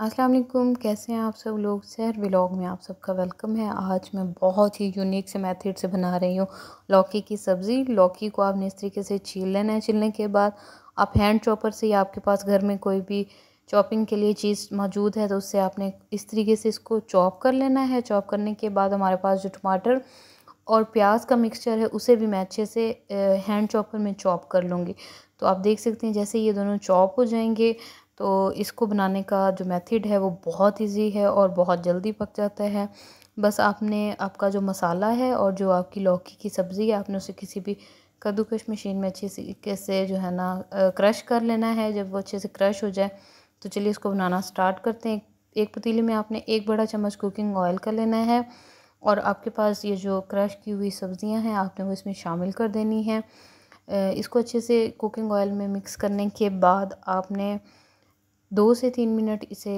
असलकुम कैसे हैं आप सब लोग सैर व्लॉग में आप सबका वेलकम है आज मैं बहुत ही यूनिक से मेथड से बना रही हूँ लौकी की सब्ज़ी लौकी को आपने इस तरीके से छील लेना है छीलने के बाद आप हैंड चॉपर से या आपके पास घर में कोई भी चॉपिंग के लिए चीज़ मौजूद है तो उससे आपने इस तरीके से इसको चॉप कर लेना है चॉप करने के बाद हमारे पास जो टमाटर और प्याज का मिक्सचर है उसे भी मैं अच्छे से हैंड चॉपर में चॉप कर लूँगी तो आप देख सकते हैं जैसे ये दोनों चॉप हो जाएंगे तो इसको बनाने का जो मेथड है वो बहुत ईज़ी है और बहुत जल्दी पक जाता है बस आपने आपका जो मसाला है और जो आपकी लौकी की सब्ज़ी है आपने उसे किसी भी कद्दूकश मशीन में अच्छे तरीके से जो है ना क्रश कर लेना है जब वो अच्छे से क्रश हो जाए तो चलिए इसको बनाना स्टार्ट करते हैं एक पतीली में आपने एक बड़ा चम्मच कुकिंग ऑयल का लेना है और आपके पास ये जो क्रश की हुई सब्ज़ियाँ हैं आपने वो इसमें शामिल कर देनी है इसको अच्छे से कुकिंग ऑयल में मिक्स करने के बाद आपने दो से तीन मिनट इसे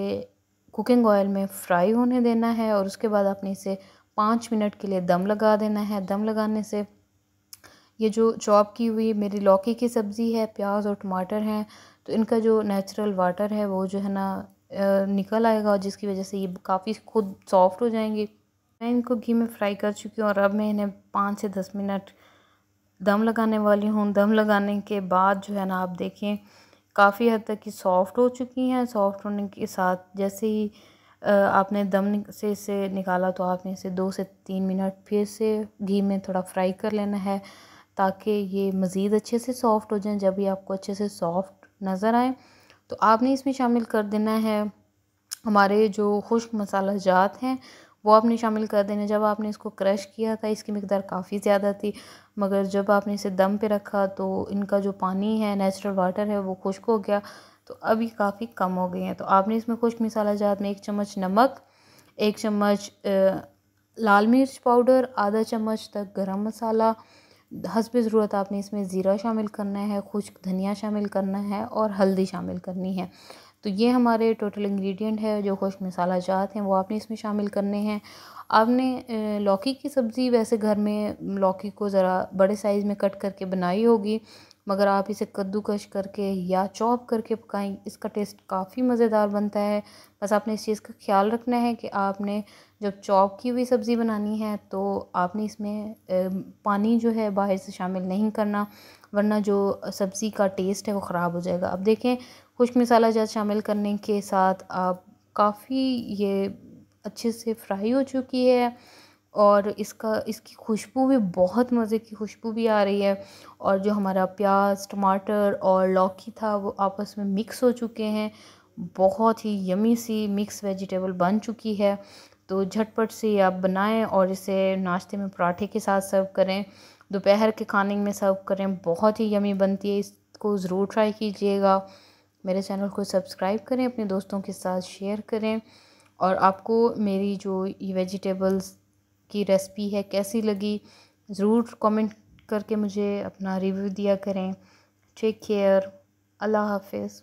कुकिंग ऑयल में फ्राई होने देना है और उसके बाद आपने इसे पाँच मिनट के लिए दम लगा देना है दम लगाने से ये जो चॉप की हुई मेरी लौकी की सब्ज़ी है प्याज और टमाटर हैं तो इनका जो नेचुरल वाटर है वो जो है ना निकल आएगा और जिसकी वजह से ये काफ़ी खुद सॉफ्ट हो जाएंगे मैं इनको घी में फ्राई कर चुकी हूँ और अब मैं इन्हें पाँच से दस मिनट दम लगाने वाली हूँ दम लगाने के बाद जो है ना आप देखें काफ़ी हद तक ये सॉफ़्ट हो चुकी हैं सॉफ़्ट होने के साथ जैसे ही आपने दम से इसे निकाला तो आपने इसे दो से तीन मिनट फिर से घी में थोड़ा फ्राई कर लेना है ताकि ये मज़ीद अच्छे से सॉफ़्ट हो जाए जब ये आपको अच्छे से सॉफ़्ट नज़र आए तो आपने इसमें शामिल कर देना है हमारे जो खुश्क मसाला जात हैं वो आपने शामिल कर देना जब आपने इसको क्रश किया था इसकी मकदार काफ़ी ज़्यादा थी मगर जब आपने इसे दम पे रखा तो इनका जो पानी है नेचुरल वाटर है वो खुश्क हो गया तो अभी काफ़ी कम हो गई हैं तो आपने इसमें खुश्क मसाला जात में एक चम्मच नमक एक चम्मच लाल मिर्च पाउडर आधा चम्मच तक गर्म मसाला हसब ज़रूरत आपने इसमें ज़ीरा शामिल करना है खुश्क धनिया शामिल करना है और हल्दी शामिल करनी है तो ये हमारे टोटल इंग्रेडिएंट है जो खुश मसाला जात हैं वो आपने इसमें शामिल करने हैं आपने लौकी की सब्ज़ी वैसे घर में लौकी को ज़रा बड़े साइज़ में कट करके बनाई होगी मगर आप इसे कद्दूकश करके या चॉप करके पकाएं इसका टेस्ट काफ़ी मज़ेदार बनता है बस आपने इस चीज़ का ख्याल रखना है कि आपने जब चॉप की हुई सब्ज़ी बनानी है तो आपने इसमें पानी जो है बाहर से शामिल नहीं करना वरना जो सब्ज़ी का टेस्ट है वो ख़राब हो जाएगा अब देखें खुश मसाला ज़्यादा शामिल करने के साथ आप काफ़ी ये अच्छे से फ्राई हो चुकी है और इसका इसकी खुशबू भी बहुत मज़े की खुशबू भी आ रही है और जो हमारा प्याज टमाटर और लौकी था वो आपस में मिक्स हो चुके हैं बहुत ही यमी सी मिक्स वेजिटेबल बन चुकी है तो झटपट से आप बनाएं और इसे नाश्ते में पराठे के साथ सर्व करें दोपहर के खाने में सर्व करें बहुत ही यमी बनती है इसको ज़रूर ट्राई कीजिएगा मेरे चैनल को सब्सक्राइब करें अपने दोस्तों के साथ शेयर करें और आपको मेरी जो ये वेजिटेबल्स की रेसिपी है कैसी लगी ज़रूर कमेंट करके मुझे अपना रिव्यू दिया करें टेक केयर अल्लाह हाफिज़